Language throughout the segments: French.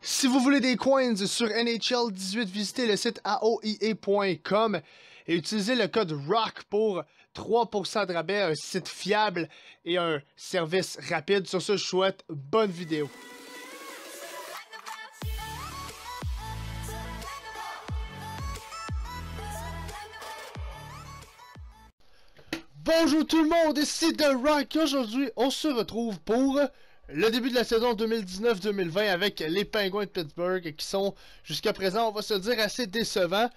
Si vous voulez des coins sur NHL18, visitez le site aoie.com e et utilisez le code ROCK pour 3% de rabais, un site fiable et un service rapide. Sur ce, je souhaite bonne vidéo. Bonjour tout le monde, ici The Rock. Aujourd'hui, on se retrouve pour le début de la saison 2019-2020 avec les pingouins de Pittsburgh qui sont jusqu'à présent, on va se dire, assez décevants.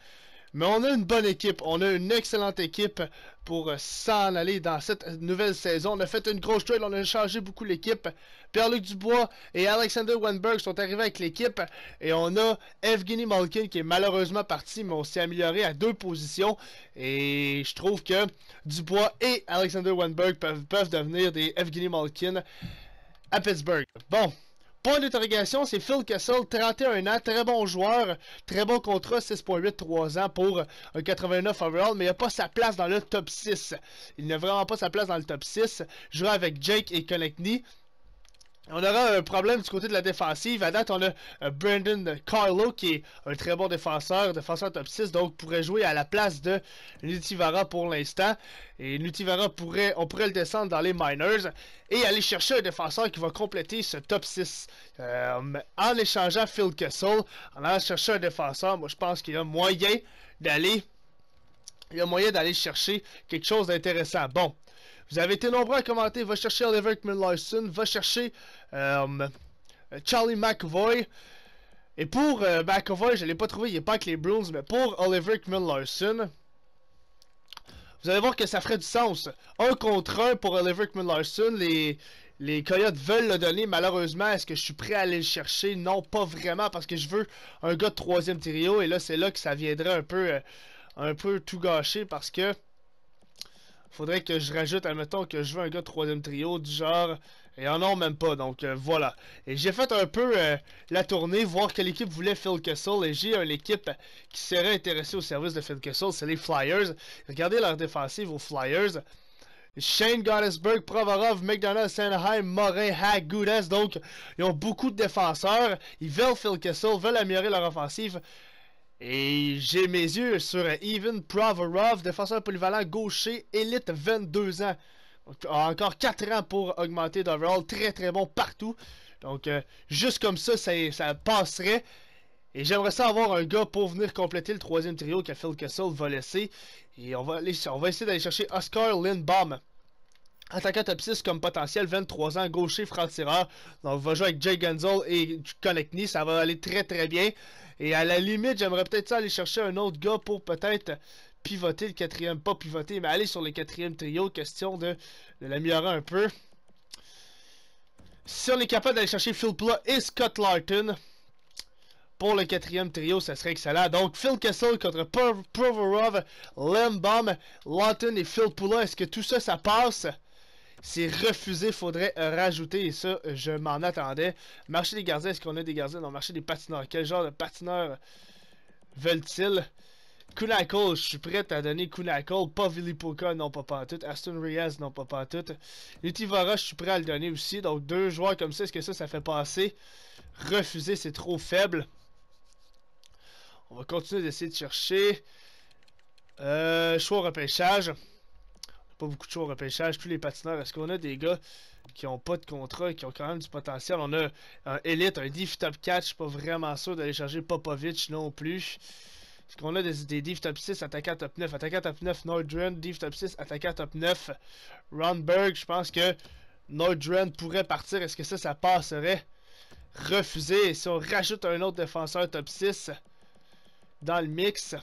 Mais on a une bonne équipe, on a une excellente équipe pour s'en aller dans cette nouvelle saison. On a fait une grosse trade, on a changé beaucoup l'équipe. Pierre-Luc Dubois et Alexander Wenberg sont arrivés avec l'équipe. Et on a Evgeny Malkin qui est malheureusement parti, mais on s'est amélioré à deux positions. Et je trouve que Dubois et Alexander Wenberg peuvent, peuvent devenir des Evgeny Malkin à Pittsburgh. Bon, Point d'interrogation, c'est Phil Kessel, 31 ans, très bon joueur, très bon contrat, 6.8, 3 ans pour un 89 overall, mais il n'a pas sa place dans le top 6. Il n'a vraiment pas sa place dans le top 6. Jouer avec Jake et Konechny, on aura un problème du côté de la défensive. À date, on a euh, Brandon Carlo qui est un très bon défenseur, défenseur top 6, donc pourrait jouer à la place de Nutivara pour l'instant. Et Nutivara pourrait, on pourrait le descendre dans les minors et aller chercher un défenseur qui va compléter ce top 6. Euh, en échangeant Phil Kessel, en allant chercher un défenseur, moi je pense qu'il y a moyen d'aller il y a moyen d'aller chercher quelque chose d'intéressant. Bon, vous avez été nombreux à commenter. Va chercher Oliver McMillarson, Va chercher euh, Charlie McAvoy Et pour euh, McAvoy, je ne l'ai pas trouvé, il n'est pas avec les Bruins, mais pour Oliver McMillarson vous allez voir que ça ferait du sens. Un contre un pour Oliver les, les Coyotes veulent le donner, malheureusement, est-ce que je suis prêt à aller le chercher Non, pas vraiment, parce que je veux un gars de troisième trio, et là, c'est là que ça viendrait un peu, euh, un peu tout gâcher parce que faudrait que je rajoute, admettons que je veux un gars troisième trio du genre, et en ont même pas, donc euh, voilà. Et j'ai fait un peu euh, la tournée, voir quelle équipe voulait Phil Kessel, et j'ai une équipe qui serait intéressée au service de Phil Kessel, c'est les Flyers. Regardez leur défensive aux Flyers. Shane Gottesberg, Provorov, McDonald, Sanaheim, Morin, Hack, donc ils ont beaucoup de défenseurs. Ils veulent Phil Kessel, veulent améliorer leur offensive. Et j'ai mes yeux sur Even Provorov, défenseur polyvalent gaucher, élite 22 ans. Encore 4 ans pour augmenter d'overall, très très bon partout. Donc euh, juste comme ça, ça, ça passerait. Et j'aimerais ça avoir un gars pour venir compléter le troisième trio que Phil Kessel va laisser. Et on va, aller, on va essayer d'aller chercher Oscar Lindbaum. Attaquant top 6 comme potentiel, 23 ans, gaucher, franc-tireur. Donc, on va jouer avec Jay Gunzel et Konechny. Ça va aller très, très bien. Et à la limite, j'aimerais peut-être aller chercher un autre gars pour peut-être pivoter le quatrième. Pas pivoter, mais aller sur le quatrième trio. Question de, l'améliorer un peu. Si on est capable d'aller chercher Phil Pula et Scott Larton pour le quatrième trio, ça serait excellent. Donc, Phil Kessel contre Provorov, Lembaum, Lawton et Phil Pula. Est-ce que tout ça, ça passe? C'est refusé, faudrait euh, rajouter, et ça, euh, je m'en attendais. Marché des gardiens, est-ce qu'on a des gardiens? Non, marché des patineurs. Quel genre de patineurs veulent-ils? Kunakol, je suis prêt à donner Kunakol. Pas Poka, non pas tout, Aston Reyes, non pas tout, Utivara, je suis prêt à le donner aussi. Donc deux joueurs comme ça, est-ce que ça, ça fait passer? Refuser, c'est trop faible. On va continuer d'essayer de chercher. Euh, choix au repêchage pas beaucoup de choix au repêchage. Tous les patineurs, est-ce qu'on a des gars qui ont pas de contrat, qui ont quand même du potentiel? On a un Elite, un div top 4, je suis pas vraiment sûr d'aller charger Popovic non plus. Est-ce qu'on a des, des div top 6, attaquant top 9, attaquant top 9, Nordren, div top 6, attaquant top 9, Ronberg, je pense que Nordren pourrait partir. Est-ce que ça, ça passerait? Refusé. si on rajoute un autre défenseur top 6 dans le mix,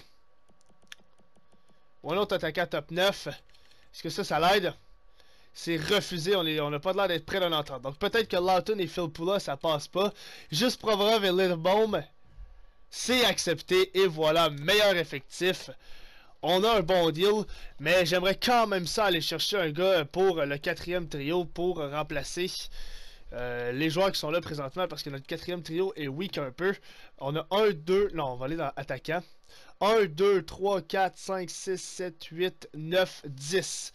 ou un autre attaquant top 9, est-ce que ça, ça l'aide. C'est refusé, on n'a pas l'air d'être prêt d'un entendre. Donc peut-être que Lawton et Phil Poula, ça passe pas. Juste Provorov et Bomb. c'est accepté. Et voilà, meilleur effectif. On a un bon deal, mais j'aimerais quand même ça aller chercher un gars pour le quatrième trio pour remplacer euh, les joueurs qui sont là présentement, parce que notre quatrième trio est weak un peu. On a 1, 2, non, on va aller dans attaquant. 1, 2, 3, 4, 5, 6, 7, 8, 9, 10.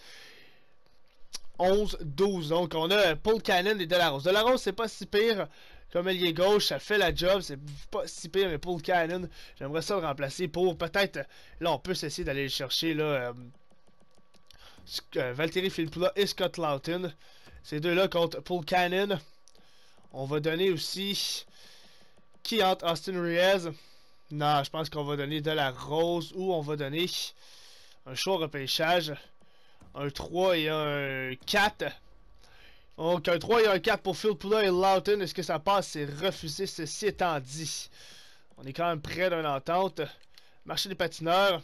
11, 12. Donc, on a Paul Cannon et Delarose. Delarose, c'est pas si pire comme ailier gauche. Ça fait la job. C'est pas si pire, mais Paul Cannon, j'aimerais ça le remplacer pour peut-être. Là, on peut essayer d'aller le chercher. Là, euh, euh Valtteri et Scott Lawton. Ces deux-là contre Paul Cannon. On va donner aussi... Qui entre Austin Reyes? Non, je pense qu'on va donner de la rose ou on va donner un choix repêchage. Un 3 et un 4. Donc un 3 et un 4 pour Phil et Lawton. Est-ce que ça passe? C'est refusé, ceci étant dit. On est quand même près d'une entente. Marché des patineurs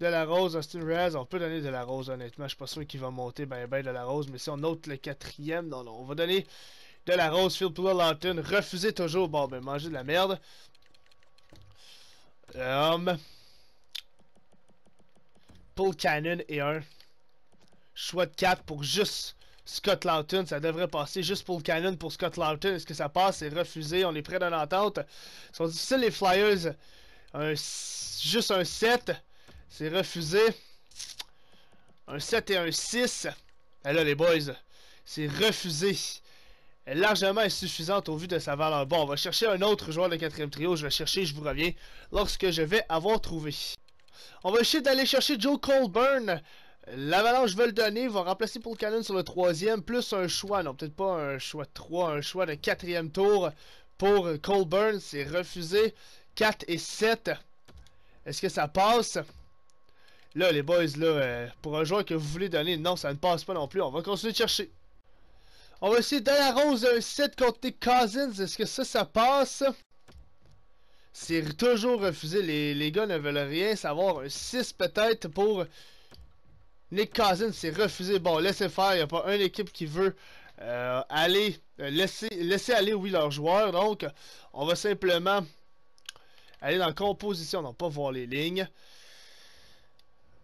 de la rose, Austin Rez, On peut donner de la rose, honnêtement. Je suis pas sûr qu'il va monter ben ben de la rose. Mais si on note le quatrième, non, non. On va donner de la rose, Phil Pula Lawton. refusé toujours. Bon, ben, manger de la merde. Euh, um, Paul Cannon et un. Choix de 4 pour juste Scott Lawton. Ça devrait passer juste pour le Cannon pour Scott Lawton. Est-ce que ça passe? C'est refusé. On est prêt d'une entente. sont difficiles les Flyers. Un, juste un 7. C'est refusé. Un 7 et un 6. Et eh là, les boys, c'est refusé. Largement insuffisante au vu de sa valeur. Bon, on va chercher un autre joueur de quatrième trio. Je vais chercher, je vous reviens, lorsque je vais avoir trouvé. On va essayer d'aller chercher Joe Colburn. L'avalanche veut le donner, il va remplacer Paul Cannon sur le troisième, plus un choix, non peut-être pas un choix de 3, un choix de quatrième tour pour Colburn, c'est refusé, 4 et 7, est-ce que ça passe Là, les boys, là, euh, pour un joueur que vous voulez donner, non, ça ne passe pas non plus. On va continuer de chercher. On va essayer d'aller à Rose un 7 contre Nick Cousins. Est-ce que ça, ça passe? C'est toujours refusé. Les, gars ne veulent rien savoir. Un 6 peut-être pour Nick Cousins. C'est refusé. Bon, laissez faire. Il n'y a pas une équipe qui veut euh, aller. Euh, laisser, laisser aller, oui, leurs joueurs. Donc, on va simplement aller dans la composition. Non, pas voir les lignes.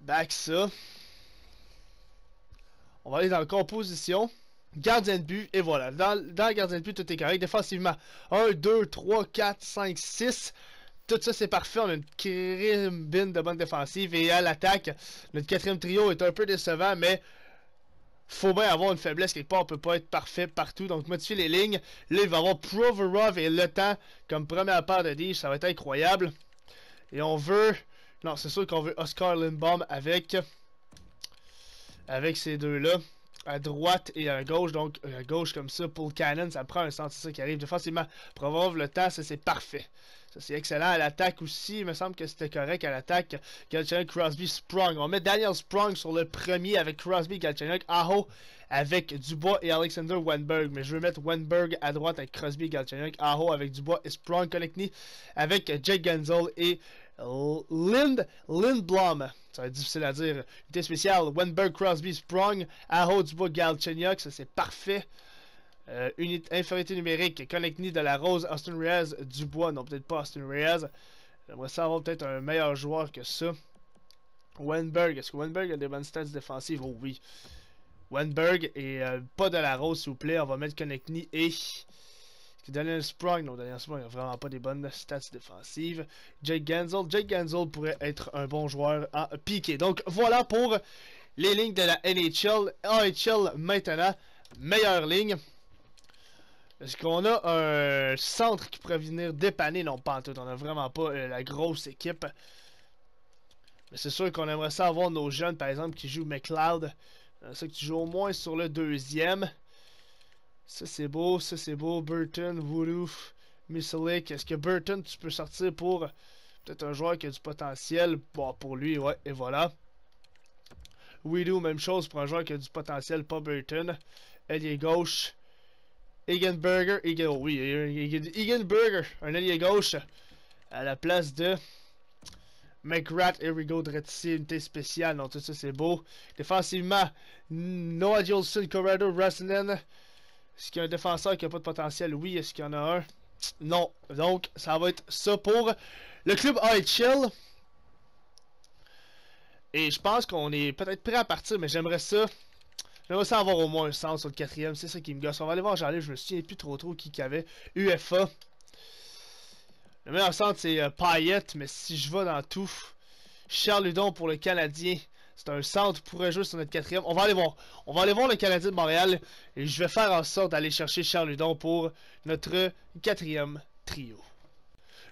Back ça. On va aller dans la composition. Gardien de but, et voilà. Dans, le gardien de but, tout est correct. Défensivement, 1, 2, 3, 4, 5, 6. Tout ça, c'est parfait. On a une crime de bonne défensive. Et à l'attaque, notre quatrième trio est un peu décevant, mais faut bien avoir une faiblesse quelque part. On peut pas être parfait partout. Donc, modifier les lignes. Là, il va avoir Proverov et Le Temps comme première part de dish. Ça va être incroyable. Et on veut non, c'est sûr qu'on veut Oscar Lindbaum avec, avec ces deux-là. À droite et à gauche, donc euh, à gauche comme ça, pour Cannon, ça prend un centre qui arrive facilement Provove le temps, ça c'est parfait. Ça c'est excellent. À l'attaque aussi, il me semble que c'était correct à l'attaque. Galchenyuk, Crosby, Sprung. On met Daniel Sprung sur le premier avec Crosby, Galchenyuk, Aho avec Dubois et Alexander Weinberg. Mais je veux mettre Weinberg à droite avec Crosby, Galchenyuk, Aho avec Dubois et Sprung, Connectney avec Jake Genzel et Lind, Lindblom, ça va être difficile à dire, unité spéciale, Wenberg, Crosby, Sprung, Aho, Dubois, Galchenyuk, ça c'est parfait. Euh, unité, infériorité numérique, Connectny De La Rose, Austin Reyes, Dubois, non peut-être pas Austin Reyes. J'aimerais savoir peut-être un meilleur joueur que ça. Wenberg, est-ce que Wenberg a des bonnes stats défensives Oh oui. Wenberg et euh, pas De La Rose s'il vous plaît, on va mettre Connectny et... Daniel Sprung, Non, Daniel Sprung n'a vraiment pas des bonnes stats défensives. Jake Gansel. Jake Gansel pourrait être un bon joueur à piquer. Donc voilà pour les lignes de la NHL. NHL maintenant, meilleure ligne. Est-ce qu'on a un centre qui pourrait venir dépanner? Non, pas tout. On n'a vraiment pas euh, la grosse équipe. Mais c'est sûr qu'on aimerait ça avoir nos jeunes, par exemple, qui jouent McLeod. C'est ça que tu au moins sur le deuxième. Ça, c'est beau. Ça, c'est beau. Burton, Voodoo, Missilic. Est-ce que Burton, tu peux sortir pour euh, peut-être un joueur qui a du potentiel? Bon, pour lui, ouais. Et voilà. Widoo, même chose pour un joueur qui a du potentiel. Pas Burton. Allié gauche. Egenberger. oh oui, Egenberger. Un allié gauche. À la place de... McRat, here we go, une unité spéciale. Non, tout ça, c'est beau. Défensivement, Noah Jolson, Corrado, est-ce qu'il y a un défenseur qui n'a pas de potentiel? Oui. Est-ce qu'il y en a un? Non. Donc, ça va être ça pour le club Chill. Et je pense qu'on est peut-être prêt à partir, mais j'aimerais ça. J'aimerais ça avoir au moins un sens sur le quatrième. C'est ça qui me gosse. On va aller voir j'allais Je me souviens plus trop trop qui y avait. UFA. Le meilleur centre, c'est euh, Payette. Mais si je vais dans tout... Charles Ludon pour le Canadien. C'est un centre pour jouer sur notre quatrième. On va aller voir. On va aller voir le Canadien de Montréal. Et je vais faire en sorte d'aller chercher Charles Ludon pour notre quatrième trio.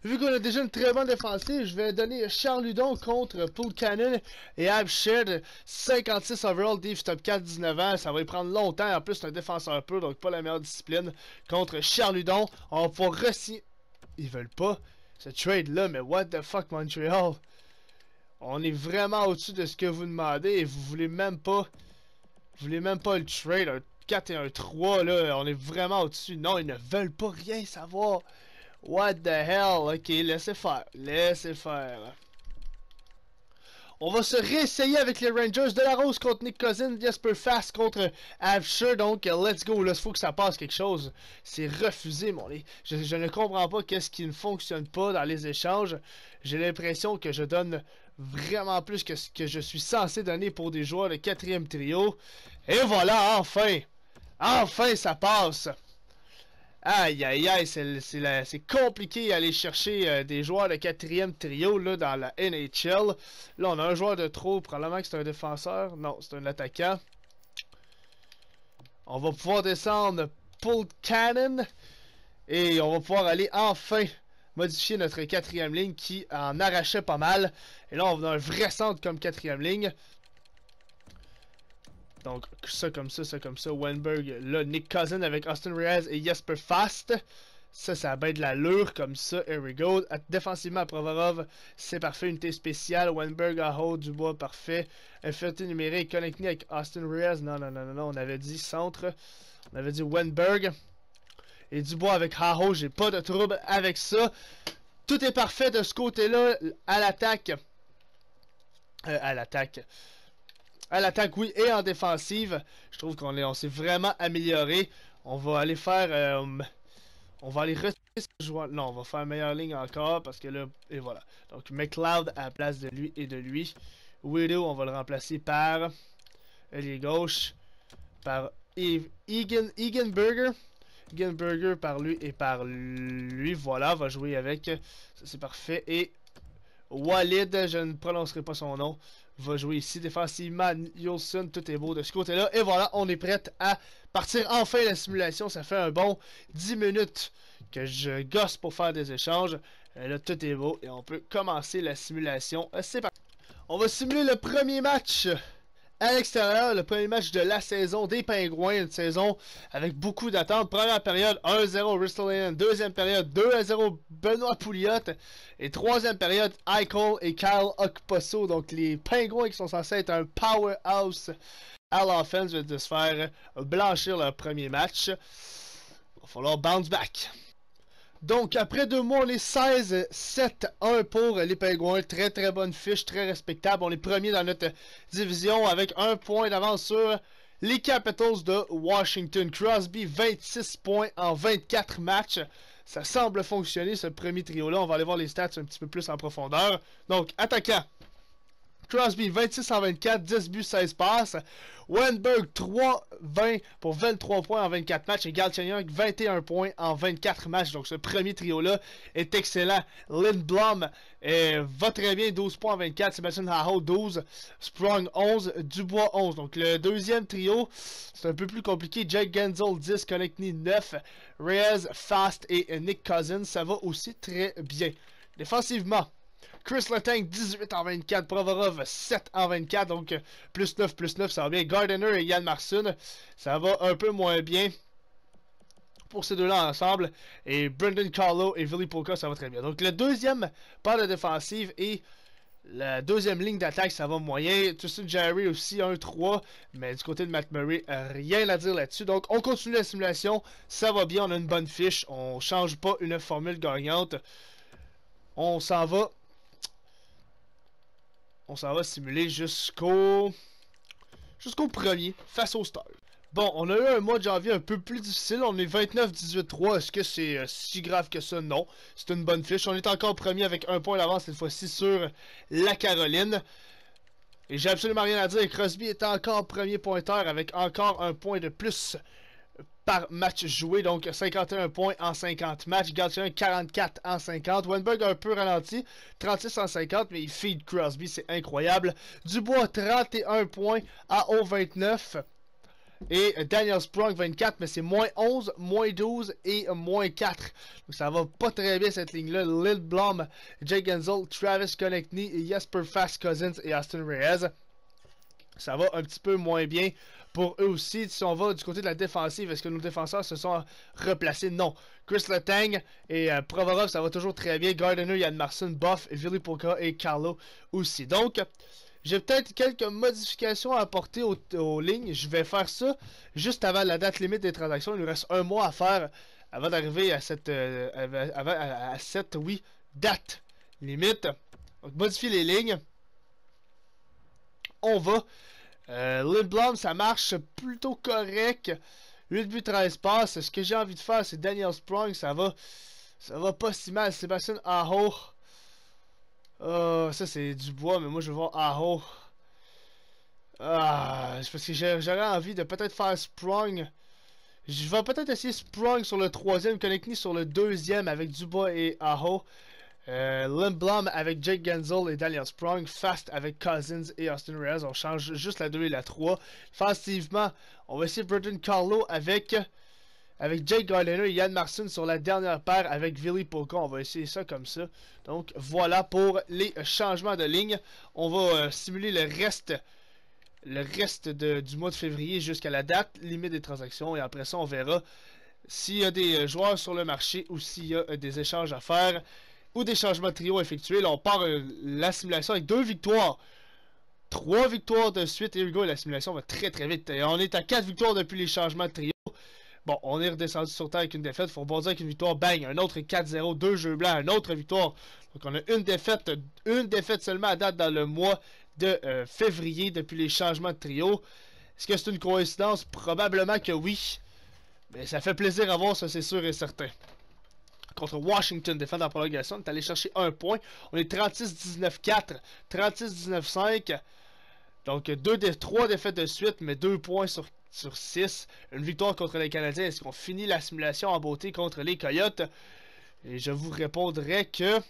Vu qu'on a déjà une très bonne défensive, je vais donner Charles Ludon contre Paul Cannon et Abshed. 56 overall, Dave top 4, 19 ans. Ça va y prendre longtemps. En plus, c'est un défenseur peu, donc pas la meilleure discipline. Contre Charles Ludon, on va pouvoir re Ils veulent pas ce trade-là, mais what the fuck, Montreal? on est vraiment au-dessus de ce que vous demandez et vous voulez même pas. Vous voulez même pas le trade, un 4 et un 3 là, on est vraiment au-dessus. Non, ils ne veulent pas rien savoir. What the hell? Ok, laissez faire. Laissez faire. On va se réessayer avec les Rangers. De la Rose contre Nick Cousin. Jasper Fast contre Avsher. Donc, let's go. Là, il faut que ça passe quelque chose. C'est refusé, mon lit. je, ne comprends pas qu'est-ce qui ne fonctionne pas dans les échanges. J'ai l'impression que je donne vraiment plus que ce que je suis censé donner pour des joueurs de quatrième trio. Et voilà, enfin! Enfin, ça passe! Aïe, aïe, aïe, c'est compliqué d'aller chercher euh, des joueurs de quatrième trio là, dans la NHL. Là, on a un joueur de trop, probablement que c'est un défenseur. Non, c'est un attaquant. On va pouvoir descendre Pull Cannon. Et on va pouvoir aller enfin modifier notre quatrième ligne qui en arrachait pas mal. Et là, on va un vrai centre comme quatrième ligne. Donc, ça comme ça, ça comme ça. Wenberg, là, Nick Cousin avec Austin Reyes et Jasper Fast. Ça, ça a bien de l'allure comme ça. Here we go. Défensivement, Provorov, c'est parfait. Unité spéciale. Wenberg à haut, Dubois, parfait. Infiltré numérique, connecté avec Austin Reyes. Non, non, non, non, non. On avait dit centre. On avait dit Wenberg et bois avec Haho. J'ai pas de trouble avec ça. Tout est parfait de ce côté-là à l'attaque. Euh, à l'attaque. À l'attaque, oui, et en défensive. Je trouve qu'on s'est vraiment amélioré. On va aller faire... Euh, on va aller retirer ce joueur. Non, on va faire une meilleure ligne encore parce que là... Et voilà. Donc, McLeod à la place de lui et de lui. Widow, on va le remplacer par... les gauche. Par Egan, Egan Burger. Genberger par lui et par lui. Voilà, va jouer avec. C'est parfait. Et Walid, je ne prononcerai pas son nom, va jouer ici défensivement. Nielsen, tout est beau de ce côté-là. Et voilà, on est prête à partir enfin la simulation. Ça fait un bon 10 minutes que je gosse pour faire des échanges. Et euh, là, tout est beau et on peut commencer la simulation. Euh, c'est parti. On va simuler le premier match à l'extérieur, le premier match de la saison des Pingouins, une saison avec beaucoup d'attentes. Première période, 1-0 Bristol Deuxième période, 2-0 Benoît Pouliot. Et troisième période, Eichel et Kyle Ocposso. Donc les Pingouins qui sont censés être un powerhouse à l'offense de se faire blanchir leur premier match. Il va falloir bounce back. Donc, après deux mois, on est 16-7-1 pour les Pingouins. Très, très bonne fiche, très respectable. On est premier dans notre division avec un point d'avance sur les Capitals de Washington. Crosby, 26 points en 24 matchs. Ça semble fonctionner, ce premier trio-là. On va aller voir les stats un petit peu plus en profondeur. Donc, attaquant. Crosby, 26 en 24, 10 buts, 16 passes. Wenberg, 3, 20 pour 23 points en 24 matchs. Et Galchenyuk, 21 points en 24 matchs. Donc, ce premier trio-là est excellent. Lindblom eh, va très bien, 12 points en 24. Sebastian Haho 12. Sprung 11. Dubois, 11. Donc, le deuxième trio, c'est un peu plus compliqué. Jake Genzel, 10. Connectney, 9. Reyes, Fast et Nick Cousins. Ça va aussi très bien. Défensivement, Chris Letang, 18 en 24. Provorov, 7 en 24. Donc, euh, plus 9, plus 9, ça va bien. Gardiner et Yann Marsun, ça va un peu moins bien pour ces deux-là ensemble. Et Brendan Carlo et Willie Polka, ça va très bien. Donc, le deuxième part de défensive et la deuxième ligne d'attaque, ça va moyen. Tristan Jerry aussi, 1-3. Mais du côté de Matt Murray, rien à dire là-dessus. Donc, on continue la simulation. Ça va bien, on a une bonne fiche. On change pas une formule gagnante. On s'en va on s'en va simuler jusqu'au... Jusqu'au premier, face au star. Bon, on a eu un mois de janvier un peu plus difficile. On est 29-18-3. Est-ce que c'est euh, si grave que ça? Non. C'est une bonne fiche. On est encore premier avec un point d'avance cette fois-ci sur la Caroline. Et j'ai absolument rien à dire. Crosby est encore premier pointeur avec encore un point de plus par match joué, donc 51 points en 50 matchs, un 44 en 50, Wenberg un peu ralenti, 36 en 50, mais il feed Crosby, c'est incroyable, Dubois 31 points à au 29, et Daniel Sprung 24, mais c'est moins 11, moins 12 et moins 4. Donc ça va pas très bien cette ligne-là. Lil Blom, Jake Genzel, Travis Connectney, Jesper Fast Cousins et Austin Reyes. Ça va un petit peu moins bien pour eux aussi. Si on va du côté de la défensive, est-ce que nos défenseurs se sont replacés? Non. Chris Letang et Provarov, euh, Provorov, ça va toujours très bien. Gardiner, Yann Marson, Buff, Vili et Carlo aussi. Donc, j'ai peut-être quelques modifications à apporter aux, lignes. Je vais faire ça juste avant la date limite des transactions. Il nous reste un mois à faire avant d'arriver à cette, euh, à, cette, oui, date limite. Donc, modifier les lignes. On va euh, Lindblom, ça marche plutôt correct. 8 buts, 13 passes. Ce que j'ai envie de faire, c'est Daniel Sprung, Ça va, ça va pas si mal. Sébastien Aho. Oh, ça, c'est du bois, mais moi, je vais voir Aho. Ah, parce que j'aurais envie de peut-être faire Sprung. Je vais peut-être essayer Sprung sur le troisième, NI sur le deuxième avec Dubois et Aho. Euh, avec Jake Genzel et Daniel Sprung, Fast avec Cousins et Austin Reyes. On change juste la 2 et la 3. Fastivement, on va essayer Brendan Carlo avec, avec Jake Gardiner et Yann Marson sur la dernière paire avec Vili Poco. On va essayer ça comme ça. Donc voilà pour les changements de ligne. On va euh, simuler le reste le reste du mois de février jusqu'à la date limite des transactions et après ça on verra s'il y a des euh, joueurs sur le marché ou s'il y a euh, des échanges à faire ou des changements de trio effectués. on part euh, la simulation avec deux victoires. Trois victoires de suite. Et Hugo, la simulation va très très vite. on est à quatre victoires depuis les changements de trio. Bon, on est redescendu sur terre avec une défaite. Faut rebondir avec une victoire. Bang! Un autre 4-0, deux jeux blancs, une autre victoire. Donc on a une défaite, une défaite seulement à date dans le mois de euh, février depuis les changements de trio. Est-ce que c'est une coïncidence? Probablement que oui. Mais ça fait plaisir à voir, ça c'est sûr et certain contre Washington, défaite la prolongation. On est allé chercher un point. On est 36-19-4, 36-19-5. Donc, deux des trois défaites de suite, mais deux points sur, sur Une victoire contre les Canadiens. Est-ce qu'on finit la simulation en beauté contre les Coyotes? Et je vous répondrai que...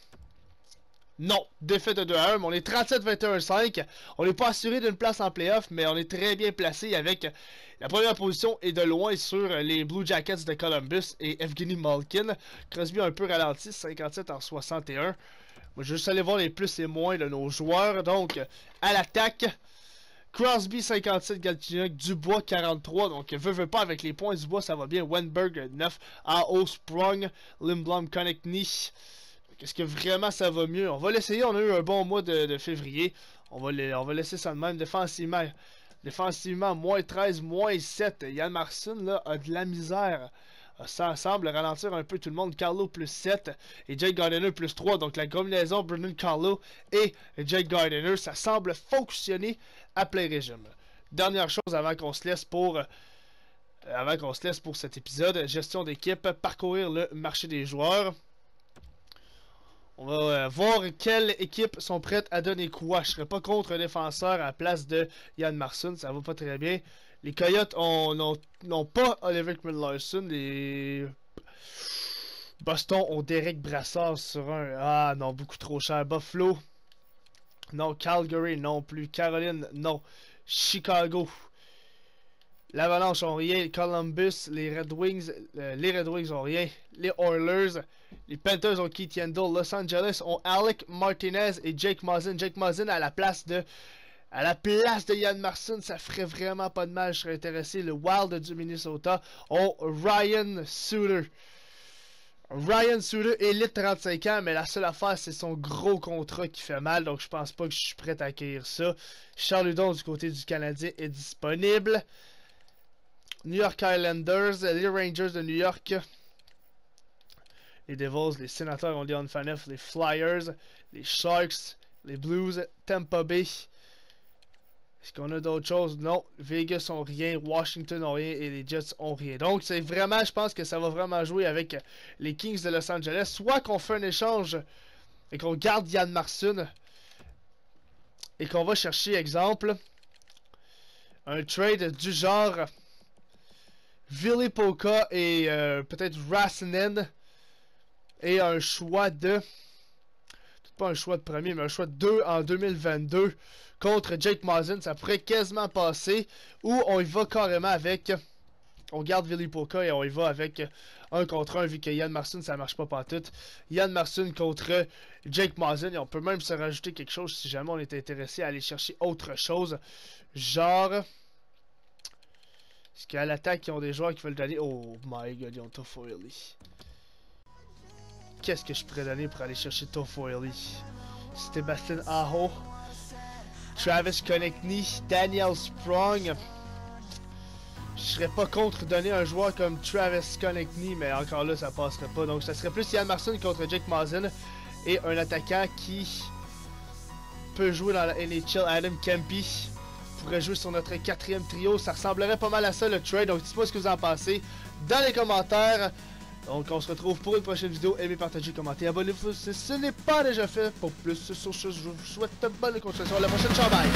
Non, défaite de 2 à 1, mais on est 37-21-5. On n'est pas assuré d'une place en playoff, mais on est très bien placé avec la première position est de loin sur les Blue Jackets de Columbus et Evgeny Malkin. Crosby un peu ralenti, 57 en 61. Moi, je vais juste aller voir les plus et moins de nos joueurs. Donc, à l'attaque, Crosby 57, Galchenyuk, Dubois 43. Donc, veut, veut pas avec les points. Dubois, ça va bien. Wenberg 9, A.O. Sprung, Limblom, Niche. Est-ce que vraiment ça va mieux? On va l'essayer, on a eu un bon mois de, février. On va, on va laisser ça de même défensivement. Défensivement, moins 13, moins 7. Yann Marcin là, a de la misère. Euh, ça semble ralentir un peu tout le monde. Carlo plus 7 et Jake Gardiner plus 3. Donc la combinaison Brennan Carlo et Jake Gardiner, ça semble fonctionner à plein régime. Dernière chose avant qu'on se laisse pour euh, avant qu'on se laisse pour cet épisode, gestion d'équipe, parcourir le marché des joueurs. On va euh, voir quelles équipes sont prêtes à donner quoi. Je serais pas contre un défenseur à la place de Yann Marson, ça va pas très bien. Les Coyotes n'ont pas Oliver Larson. Les Boston ont Derek Brassard sur un. Ah non, beaucoup trop cher. Buffalo. Non, Calgary non plus. Caroline, non. Chicago. L'Avalanche ont rien, Columbus, les Red Wings, euh, les Red Wings ont rien, les Oilers, les Panthers ont Keith Yandel, Los Angeles ont Alec Martinez et Jake Mazin. Jake Mazin à la place de à la place de Yann Marson, ça ferait vraiment pas de mal, je serais intéressé. Le Wild du Minnesota ont Ryan Suter. Ryan Suter, élite 35 ans, mais la seule affaire, c'est son gros contrat qui fait mal, donc je pense pas que je suis prêt à accueillir ça. Charles du côté du Canadien est disponible. New York Islanders, les Rangers de New York, les Devils, les Sénateurs ont on Faneuf, les Flyers, les Sharks, les Blues, Tampa Bay. Est-ce qu'on a d'autres choses? Non. Vegas ont rien, Washington ont rien et les Jets ont rien. Donc, c'est vraiment, je pense que ça va vraiment jouer avec les Kings de Los Angeles. Soit qu'on fait un échange et qu'on garde Yann Marsun et qu'on va chercher, exemple, un trade du genre Vili et euh, peut-être Rassinen. Et un choix de... Pas un choix de premier, mais un choix de deux en 2022 contre Jake Mazin. Ça pourrait quasiment passer. Ou on y va carrément avec... On garde Vili et on y va avec un contre un vu que Yann ça marche pas pas tout Yann Marsun contre Jake Mazin et on peut même se rajouter quelque chose si jamais on est intéressé à aller chercher autre chose. Genre... Parce qu'à l'attaque, ils ont des joueurs qui veulent donner... Oh my god, ils ont Toffo Qu'est-ce que je pourrais donner pour aller chercher Toffo Sébastien Aho. Travis Konechny, Daniel Sprung. Je serais pas contre donner un joueur comme Travis Konechny, mais encore là, ça passerait pas. Donc, ça serait plus Yann Marson contre Jake Mazin et un attaquant qui peut jouer dans la NHL, Adam Kempi pourrait jouer sur notre quatrième trio. Ça ressemblerait pas mal à ça le trade. Donc dites-moi ce que vous en pensez dans les commentaires. Donc on se retrouve pour une prochaine vidéo. Aimez, partagez, commentez, abonnez-vous si ce n'est pas déjà fait. Pour plus sur ce, je vous souhaite bonne construction À la prochaine, ciao bye!